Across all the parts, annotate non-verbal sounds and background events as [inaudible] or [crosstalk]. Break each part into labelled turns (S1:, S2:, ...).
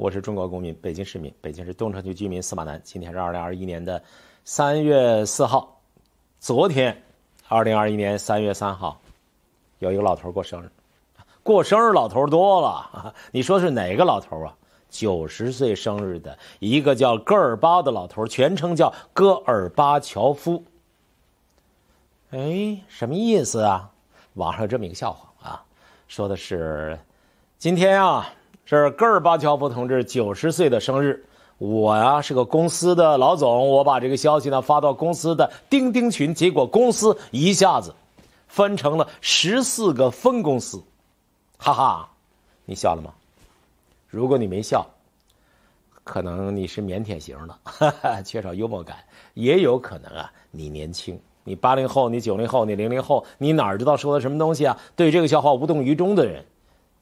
S1: 我是中国公民，北京市民，北京市东城区居民司马南。今天是二零二一年的三月四号。昨天，二零二一年三月三号，有一个老头过生日。过生日老头多了，你说是哪个老头啊？九十岁生日的一个叫戈尔巴的老头，全称叫戈尔巴乔夫。哎，什么意思啊？网上有这么一个笑话啊，说的是今天啊。这是戈尔巴乔夫同志九十岁的生日，我呀是个公司的老总，我把这个消息呢发到公司的钉钉群，结果公司一下子分成了十四个分公司，哈哈，你笑了吗？如果你没笑，可能你是腼腆型的，哈哈，缺少幽默感，也有可能啊，你年轻，你八零后，你九零后，你零零后，你哪知道说的什么东西啊？对这个笑话无动于衷的人。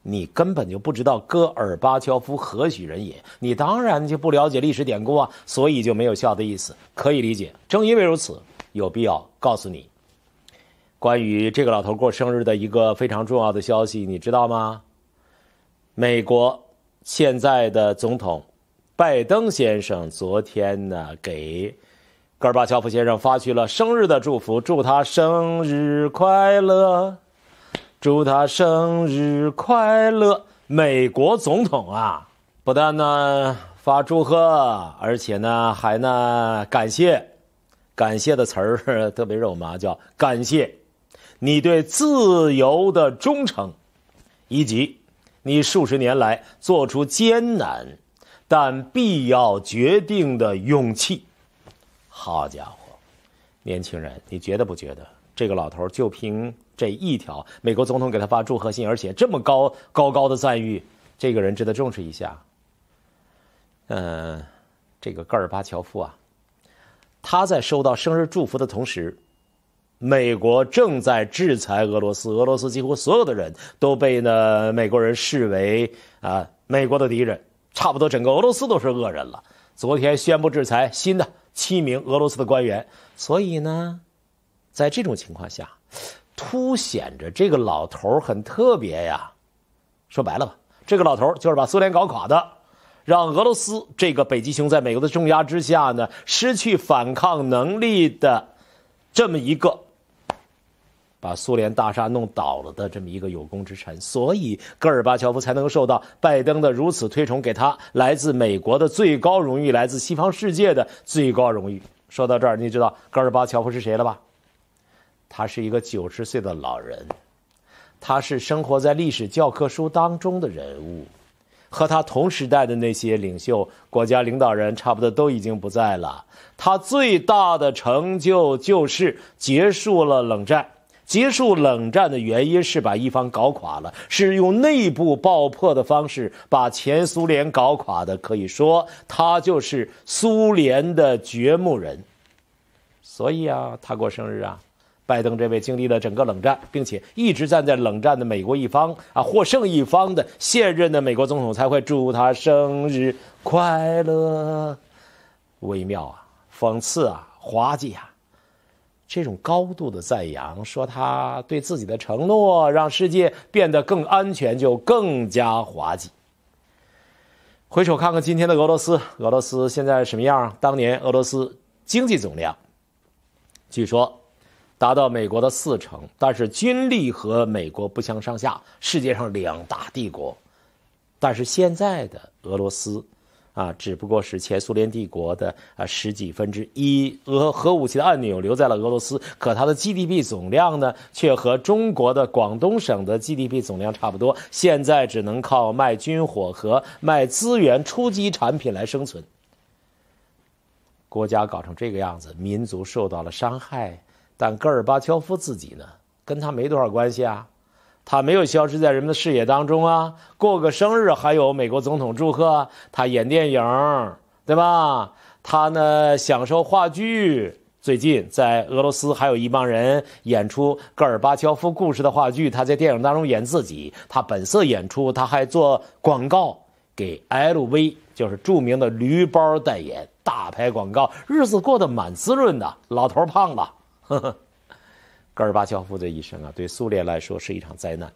S1: 你根本就不知道戈尔巴乔夫何许人也，你当然就不了解历史典故啊，所以就没有笑的意思，可以理解。正因为如此，有必要告诉你关于这个老头过生日的一个非常重要的消息，你知道吗？美国现在的总统拜登先生昨天呢，给戈尔巴乔夫先生发去了生日的祝福，祝他生日快乐。祝他生日快乐，美国总统啊！不但呢发祝贺，而且呢还呢感谢，感谢的词儿特别肉麻，叫感谢你对自由的忠诚，以及你数十年来做出艰难但必要决定的勇气。好家伙，年轻人，你觉得不觉得？这个老头就凭这一条，美国总统给他发祝贺信，而且这么高高高的赞誉，这个人值得重视一下。嗯，这个戈尔巴乔夫啊，他在收到生日祝福的同时，美国正在制裁俄罗斯，俄罗斯几乎所有的人都被呢美国人视为啊美国的敌人，差不多整个俄罗斯都是恶人了。昨天宣布制裁新的七名俄罗斯的官员，所以呢。在这种情况下，凸显着这个老头很特别呀。说白了吧，这个老头就是把苏联搞垮的，让俄罗斯这个北极熊在美国的重压之下呢失去反抗能力的，这么一个把苏联大厦弄倒了的这么一个有功之臣，所以戈尔巴乔夫才能受到拜登的如此推崇，给他来自美国的最高荣誉，来自西方世界的最高荣誉。说到这儿，你知道戈尔巴乔夫是谁了吧？他是一个九十岁的老人，他是生活在历史教科书当中的人物，和他同时代的那些领袖、国家领导人，差不多都已经不在了。他最大的成就就是结束了冷战。结束冷战的原因是把一方搞垮了，是用内部爆破的方式把前苏联搞垮的。可以说，他就是苏联的掘墓人。所以啊，他过生日啊。拜登这位经历了整个冷战，并且一直站在冷战的美国一方啊，获胜一方的现任的美国总统才会祝他生日快乐，微妙啊，讽刺啊，滑稽啊！这种高度的赞扬，说他对自己的承诺让世界变得更安全，就更加滑稽。回首看看今天的俄罗斯，俄罗斯现在什么样？当年俄罗斯经济总量，据说。达到美国的四成，但是军力和美国不相上下，世界上两大帝国。但是现在的俄罗斯，啊，只不过是前苏联帝国的啊十几分之一。俄核武器的按钮留在了俄罗斯，可它的 GDP 总量呢，却和中国的广东省的 GDP 总量差不多。现在只能靠卖军火和卖资源初级产品来生存。国家搞成这个样子，民族受到了伤害。但戈尔巴乔夫自己呢？跟他没多少关系啊，他没有消失在人们的视野当中啊。过个生日，还有美国总统祝贺他演电影，对吧？他呢享受话剧，最近在俄罗斯还有一帮人演出戈尔巴乔夫故事的话剧。他在电影当中演自己，他本色演出。他还做广告，给 L V 就是著名的驴包代言大牌广告，日子过得蛮滋润的。老头胖了。呵呵，戈尔巴乔夫的一生啊，对苏联来说是一场灾难。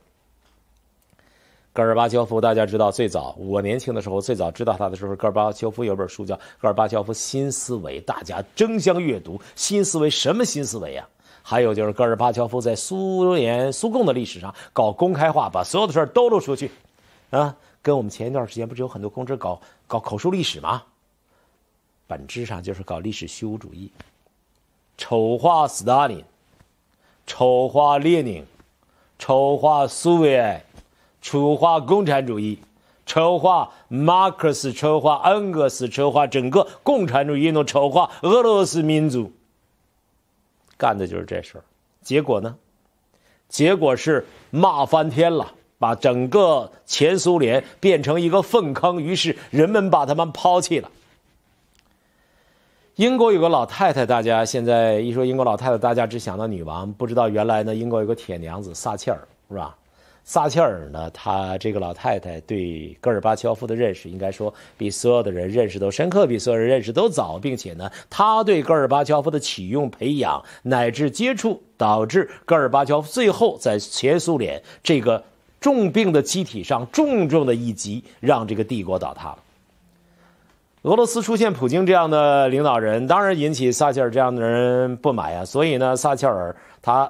S1: 戈尔巴乔夫大家知道，最早我年轻的时候，最早知道他的时候，戈尔巴乔夫有本书叫《戈尔巴乔夫新思维》，大家争相阅读。新思维什么新思维啊？还有就是戈尔巴乔夫在苏联苏共的历史上搞公开化，把所有的事儿都露出去，啊，跟我们前一段时间不是有很多公知搞搞口述历史吗？本质上就是搞历史虚无主义。丑化斯大林，丑化列宁，丑化苏维埃，丑化共产主义，丑化马克思，丑化恩格斯，丑化整个共产主义运动，丑化俄罗斯民族。干的就是这事儿。结果呢？结果是骂翻天了，把整个前苏联变成一个粪坑。于是人们把他们抛弃了。英国有个老太太，大家现在一说英国老太太，大家只想到女王，不知道原来呢，英国有个铁娘子撒切尔，是吧？撒切尔呢，她这个老太太对戈尔巴乔夫的认识，应该说比所有的人认识都深刻，比所有人认识都早，并且呢，她对戈尔巴乔夫的启用、培养乃至接触，导致戈尔巴乔夫最后在前苏联这个重病的机体上重重的一击，让这个帝国倒塌了。俄罗斯出现普京这样的领导人，当然引起撒切尔这样的人不满呀。所以呢，撒切尔他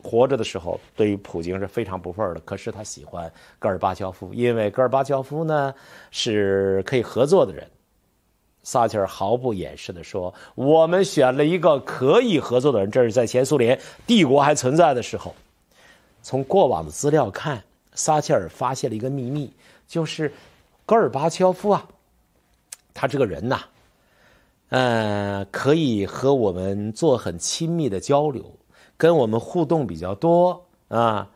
S1: 活着的时候，对于普京是非常不忿的。可是他喜欢戈尔巴乔夫，因为戈尔巴乔夫呢是可以合作的人。撒切尔毫不掩饰的说：“我们选了一个可以合作的人。”这是在前苏联帝国还存在的时候。从过往的资料看，撒切尔发现了一个秘密，就是戈尔巴乔夫啊。他这个人呐，呃，可以和我们做很亲密的交流，跟我们互动比较多啊。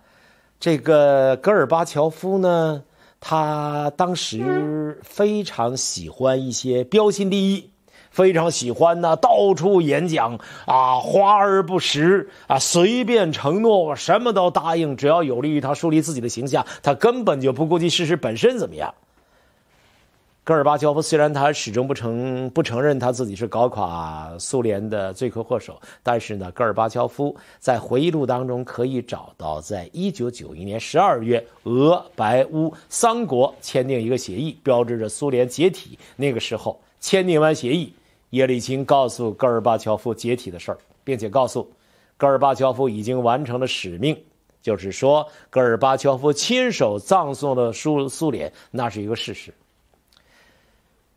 S1: 这个戈尔巴乔夫呢，他当时非常喜欢一些标新立异，非常喜欢呢，到处演讲啊，花而不实啊，随便承诺，什么都答应，只要有利于他树立自己的形象，他根本就不顾及事实本身怎么样。戈尔巴乔夫虽然他始终不承不承认他自己是搞垮苏联的罪魁祸首，但是呢，戈尔巴乔夫在回忆录当中可以找到，在一九九一年十二月，俄白乌三国签订一个协议，标志着苏联解体。那个时候，签订完协议，叶利钦告诉戈尔巴乔夫解体的事儿，并且告诉戈尔巴乔夫已经完成了使命，就是说，戈尔巴乔夫亲手葬送了苏苏联，那是一个事实。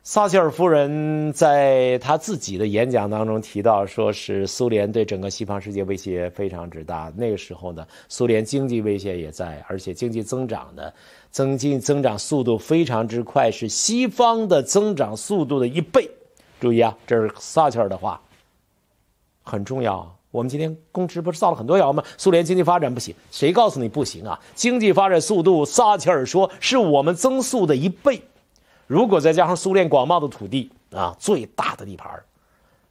S1: 撒切尔夫人在她自己的演讲当中提到，说是苏联对整个西方世界威胁非常之大。那个时候呢，苏联经济威胁也在，而且经济增长的增进增长速度非常之快，是西方的增长速度的一倍。注意啊，这是撒切尔的话，很重要。我们今天公知不是造了很多谣吗？苏联经济发展不行，谁告诉你不行啊？经济发展速度，撒切尔说是我们增速的一倍。如果再加上苏联广袤的土地啊，最大的地盘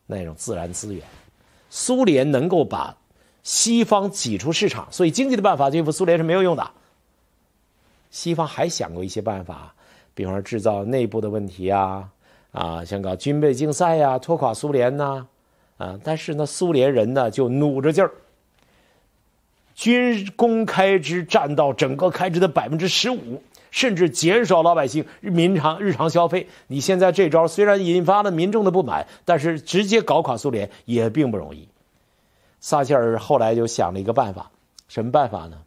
S1: 那种自然资源，苏联能够把西方挤出市场。所以，经济的办法对付苏联是没有用的。西方还想过一些办法，比方说制造内部的问题啊，啊，想搞军备竞赛呀，拖垮苏联呐，啊。但是呢，苏联人呢就努着劲儿，军公开支占到整个开支的百分之十五。甚至减少老百姓日常日常消费。你现在这招虽然引发了民众的不满，但是直接搞垮苏联也并不容易。撒切尔后来就想了一个办法，什么办法呢？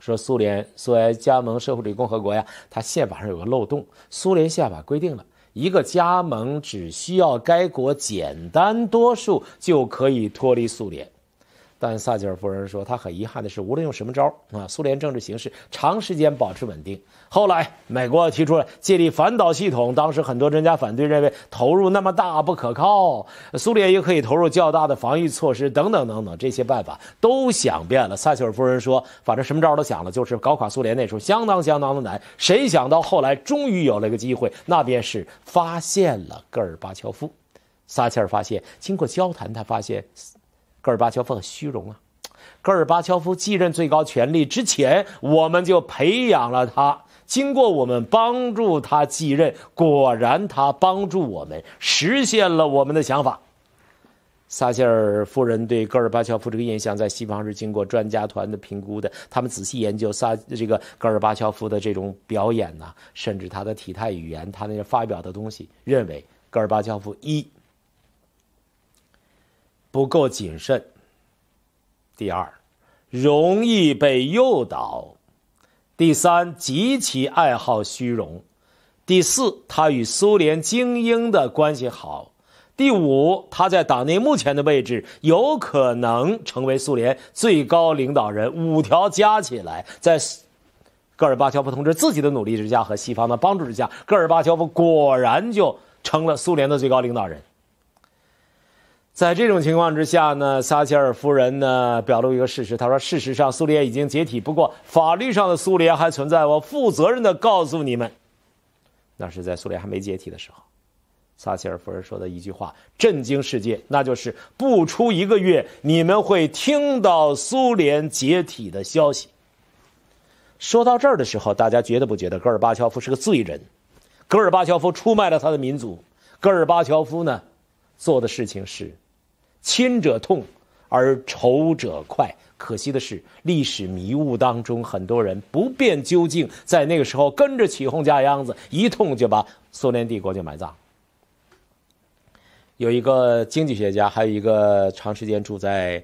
S1: 说苏联、苏埃加盟社会主义共和国呀，它宪法上有个漏洞。苏联宪法规定了一个加盟只需要该国简单多数就可以脱离苏联。但撒切尔夫人说，她很遗憾的是，无论用什么招啊，苏联政治形势长时间保持稳定。后来，美国提出了建立反导系统，当时很多专家反对，认为投入那么大不可靠，苏联也可以投入较大的防御措施等等等等，这些办法都想遍了。撒切尔夫人说，反正什么招都想了，就是搞垮苏联那时候相当相当的难。谁想到后来终于有了个机会，那便是发现了戈尔巴乔夫。撒切尔发现，经过交谈，他发现。戈尔巴乔夫很虚荣啊，戈尔巴乔夫继任最高权力之前，我们就培养了他，经过我们帮助他继任，果然他帮助我们实现了我们的想法。撒切尔夫人对戈尔巴乔夫这个印象，在西方是经过专家团的评估的，他们仔细研究撒这个戈尔巴乔夫的这种表演呢，甚至他的体态语言，他那发表的东西，认为戈尔巴乔夫一。不够谨慎。第二，容易被诱导；第三，极其爱好虚荣；第四，他与苏联精英的关系好；第五，他在党内目前的位置有可能成为苏联最高领导人。五条加起来，在戈尔巴乔夫同志自己的努力之下和西方的帮助之下，戈尔巴乔夫果然就成了苏联的最高领导人。在这种情况之下呢，撒切尔夫人呢表露一个事实，她说：“事实上，苏联已经解体，不过法律上的苏联还存在。”我负责任的告诉你们，那是在苏联还没解体的时候，撒切尔夫人说的一句话震惊世界，那就是不出一个月，你们会听到苏联解体的消息。说到这儿的时候，大家觉得不觉得戈尔巴乔夫是个罪人？戈尔巴乔夫出卖了他的民族，戈尔巴乔夫呢，做的事情是。亲者痛，而仇者快。可惜的是，历史迷雾当中，很多人不辨究竟，在那个时候跟着起哄架秧子，一通就把苏联帝国就埋葬。有一个经济学家，还有一个长时间住在，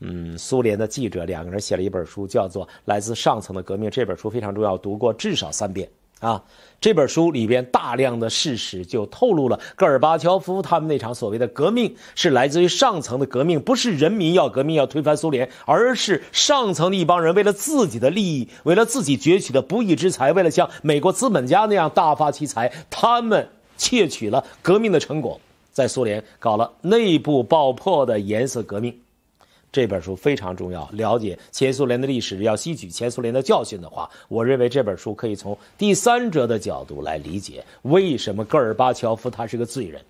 S1: 嗯，苏联的记者，两个人写了一本书，叫做《来自上层的革命》。这本书非常重要，读过至少三遍。啊，这本书里边大量的事实就透露了，戈尔巴乔夫他们那场所谓的革命是来自于上层的革命，不是人民要革命要推翻苏联，而是上层的一帮人为了自己的利益，为了自己攫取的不义之财，为了像美国资本家那样大发其财，他们窃取了革命的成果，在苏联搞了内部爆破的颜色革命。这本书非常重要。了解前苏联的历史，要吸取前苏联的教训的话，我认为这本书可以从第三者的角度来理解为什么戈尔巴乔夫他是个罪人。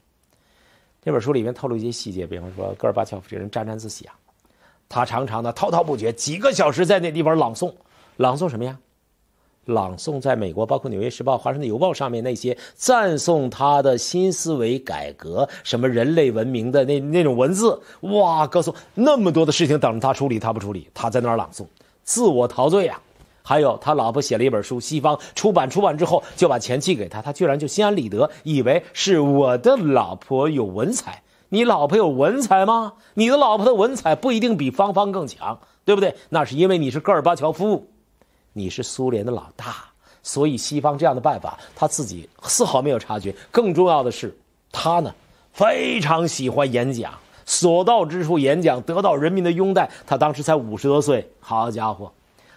S1: 这本书里面透露一些细节，比方说戈尔巴乔夫这人沾沾自喜啊，他常常呢滔滔不绝，几个小时在那地方朗诵，朗诵什么呀？朗诵在美国，包括《纽约时报》《华盛顿邮报》上面那些赞颂他的新思维改革、什么人类文明的那那种文字，哇，歌颂那么多的事情等着他处理，他不处理，他在那儿朗诵，自我陶醉呀。还有他老婆写了一本书，西方出版出版之后就把钱寄给他，他居然就心安理得，以为是我的老婆有文采。你老婆有文采吗？你的老婆的文采不一定比芳芳更强，对不对？那是因为你是戈尔巴乔夫。你是苏联的老大，所以西方这样的办法他自己丝毫没有察觉。更重要的是，他呢非常喜欢演讲，所到之处演讲得到人民的拥戴。他当时才五十多岁，好家伙，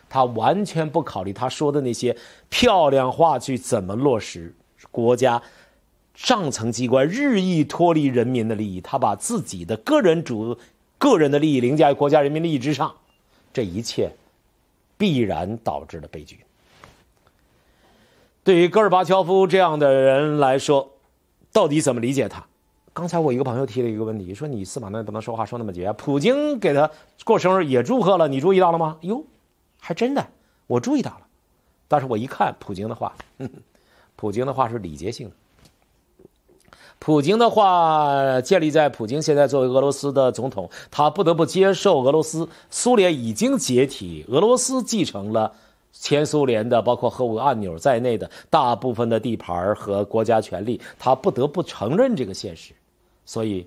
S1: 他完全不考虑他说的那些漂亮话去怎么落实。国家上层机关日益脱离人民的利益，他把自己的个人主、个人的利益凌驾于国家人民利益之上，这一切。必然导致的悲剧。对于戈尔巴乔夫这样的人来说，到底怎么理解他？刚才我一个朋友提了一个问题，说你司马南不能说话说那么绝。普京给他过生日也祝贺了，你注意到了吗？哟，还真的，我注意到了，但是我一看普京的话，[laughs] 普京的话是礼节性的。普京的话建立在普京现在作为俄罗斯的总统，他不得不接受俄罗斯苏联已经解体，俄罗斯继承了前苏联的包括核武按钮在内的大部分的地盘和国家权力，他不得不承认这个现实。所以，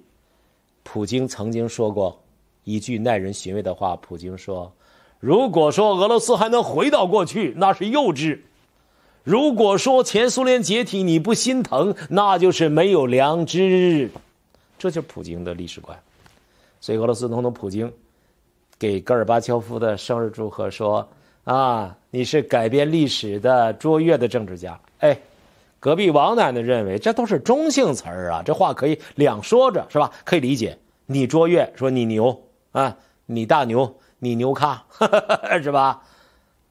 S1: 普京曾经说过一句耐人寻味的话：，普京说，如果说俄罗斯还能回到过去，那是幼稚。如果说前苏联解体你不心疼，那就是没有良知。这就是普京的历史观。所以俄罗斯总统普京给戈尔巴乔夫的生日祝贺说：“啊，你是改变历史的卓越的政治家。”哎，隔壁王奶奶认为这都是中性词儿啊，这话可以两说着是吧？可以理解你卓越，说你牛啊，你大牛，你牛咖 [laughs] 是吧？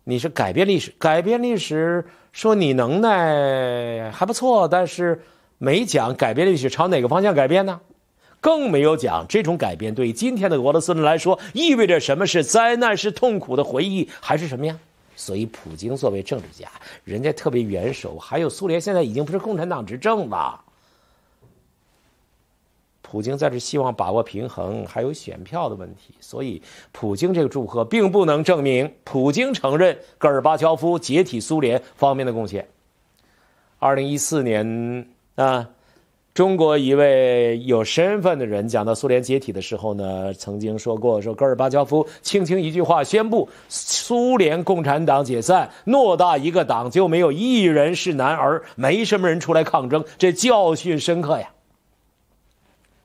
S1: 你是改变历史，改变历史。说你能耐还不错，但是没讲改变历史朝哪个方向改变呢？更没有讲这种改变对今天的俄罗斯人来说意味着什么是灾难，是痛苦的回忆，还是什么呀？所以，普京作为政治家，人家特别元首，还有苏联现在已经不是共产党执政了。普京在这希望把握平衡，还有选票的问题，所以普京这个祝贺并不能证明普京承认戈尔巴乔夫解体苏联方面的贡献。二零一四年啊，中国一位有身份的人讲到苏联解体的时候呢，曾经说过说戈尔巴乔夫轻轻一句话宣布苏联共产党解散，偌大一个党就没有一人是男儿，没什么人出来抗争，这教训深刻呀。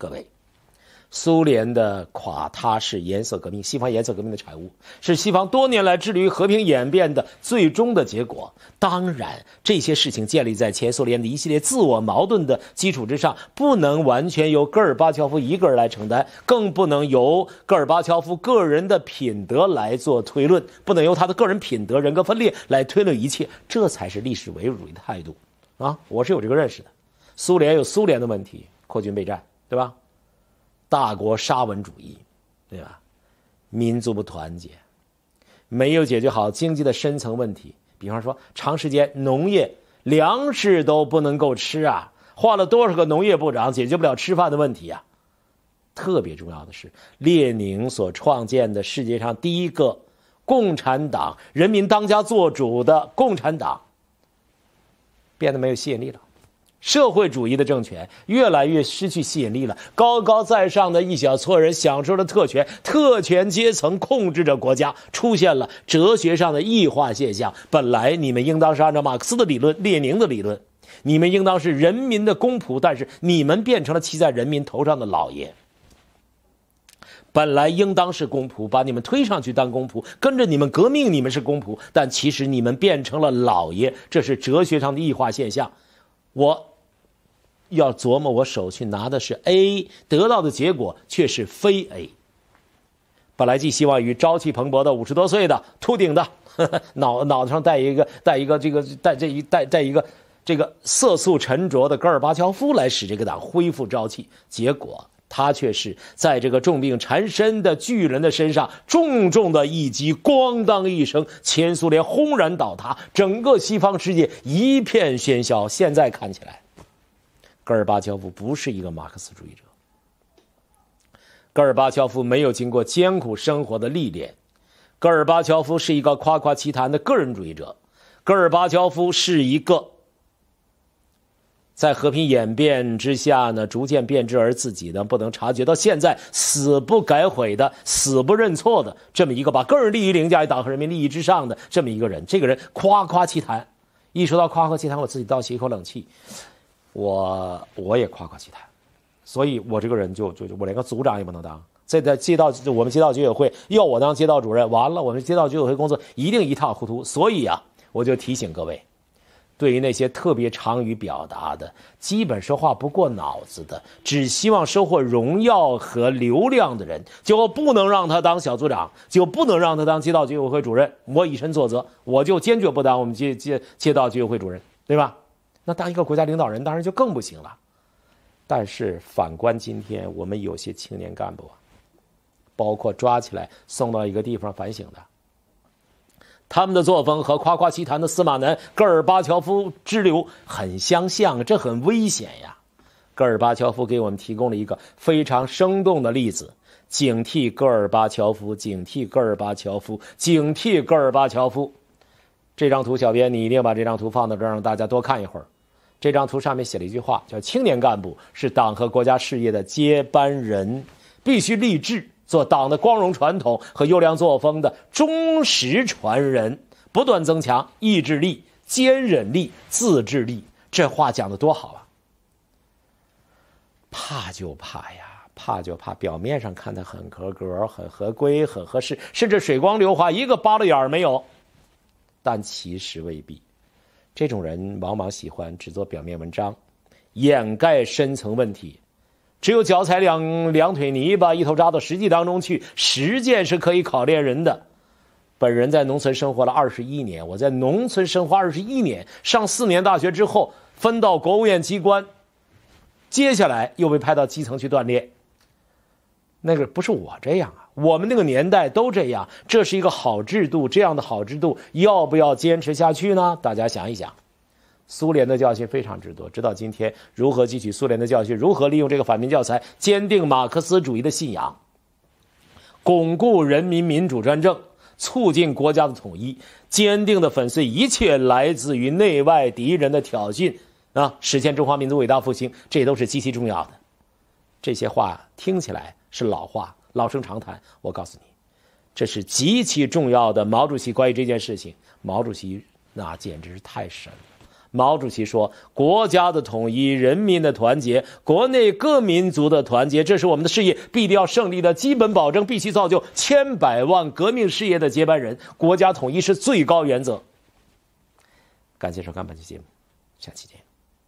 S1: 各位，苏联的垮塌是颜色革命、西方颜色革命的产物，是西方多年来致力于和平演变的最终的结果。当然，这些事情建立在前苏联的一系列自我矛盾的基础之上，不能完全由戈尔巴乔夫一个人来承担，更不能由戈尔巴乔夫个人的品德来做推论，不能由他的个人品德、人格分裂来推论一切。这才是历史唯物主义的态度啊！我是有这个认识的。苏联有苏联的问题，扩军备战。对吧？大国沙文主义，对吧？民族不团结，没有解决好经济的深层问题。比方说，长时间农业粮食都不能够吃啊，换了多少个农业部长，解决不了吃饭的问题啊。特别重要的是，列宁所创建的世界上第一个共产党，人民当家作主的共产党，变得没有吸引力了。社会主义的政权越来越失去吸引力了。高高在上的一小撮人享受着特权，特权阶层控制着国家，出现了哲学上的异化现象。本来你们应当是按照马克思的理论、列宁的理论，你们应当是人民的公仆，但是你们变成了骑在人民头上的老爷。本来应当是公仆，把你们推上去当公仆，跟着你们革命，你们是公仆，但其实你们变成了老爷，这是哲学上的异化现象。我。要琢磨，我手去拿的是 A，得到的结果却是非 A。本来寄希望于朝气蓬勃的五十多岁的秃顶的 [laughs] 脑脑子上戴一个戴一个这个戴这一戴戴一个这个色素沉着的戈尔巴乔夫来使这个党恢复朝气，结果他却是在这个重病缠身的巨人的身上重重的一击，咣当一声，前苏联轰然倒塌，整个西方世界一片喧嚣。现在看起来。戈尔巴乔夫不是一个马克思主义者，戈尔巴乔夫没有经过艰苦生活的历练，戈尔巴乔夫是一个夸夸其谈的个人主义者，戈尔巴乔夫是一个在和平演变之下呢逐渐变质而自己呢不能察觉到现在死不改悔的死不认错的这么一个把个人利益凌驾于党和人民利益之上的这么一个人，这个人夸夸其谈，一说到夸夸其谈，我自己倒吸一口冷气。我我也夸夸其谈，所以我这个人就就就我连个组长也不能当，在在街道我们街道居委会要我当街道主任，完了我们街道居委会工作一定一塌糊涂。所以啊，我就提醒各位，对于那些特别长于表达的、基本说话不过脑子的、只希望收获荣耀和流量的人，就不能让他当小组长，就不能让他当街道居委会主任。我以身作则，我就坚决不当我们街街街道居委会主任，对吧？那当一个国家领导人，当然就更不行了。但是反观今天我们有些青年干部，包括抓起来送到一个地方反省的，他们的作风和夸夸其谈的司马南、戈尔巴乔夫之流很相像，这很危险呀！戈尔巴乔夫给我们提供了一个非常生动的例子：警惕戈尔巴乔夫，警惕戈尔巴乔夫，警惕戈尔巴乔夫。这张图，小编你一定把这张图放到这儿，让大家多看一会儿。这张图上面写了一句话，叫“青年干部是党和国家事业的接班人，必须立志做党的光荣传统和优良作风的忠实传人，不断增强意志力、坚忍力、自制力。”这话讲的多好啊！怕就怕呀，怕就怕表面上看他很合格、很合规、很合适，甚至水光流滑，一个疤了眼儿没有，但其实未必。这种人往往喜欢只做表面文章，掩盖深层问题。只有脚踩两两腿泥巴，一头扎到实际当中去，实践是可以考验人的。本人在农村生活了二十一年，我在农村生活二十一年，上四年大学之后分到国务院机关，接下来又被派到基层去锻炼。那个不是我这样啊，我们那个年代都这样。这是一个好制度，这样的好制度要不要坚持下去呢？大家想一想，苏联的教训非常之多，直到今天，如何汲取苏联的教训，如何利用这个反面教材，坚定马克思主义的信仰，巩固人民民主专政，促进国家的统一，坚定的粉碎一切来自于内外敌人的挑衅，啊，实现中华民族伟大复兴，这都是极其重要的。这些话听起来。是老话，老生常谈。我告诉你，这是极其重要的。毛主席关于这件事情，毛主席那简直是太神了。毛主席说：“国家的统一，人民的团结，国内各民族的团结，这是我们的事业必定要胜利的基本保证，必须造就千百万革命事业的接班人。国家统一是最高原则。”感谢收看本期节目，下期见。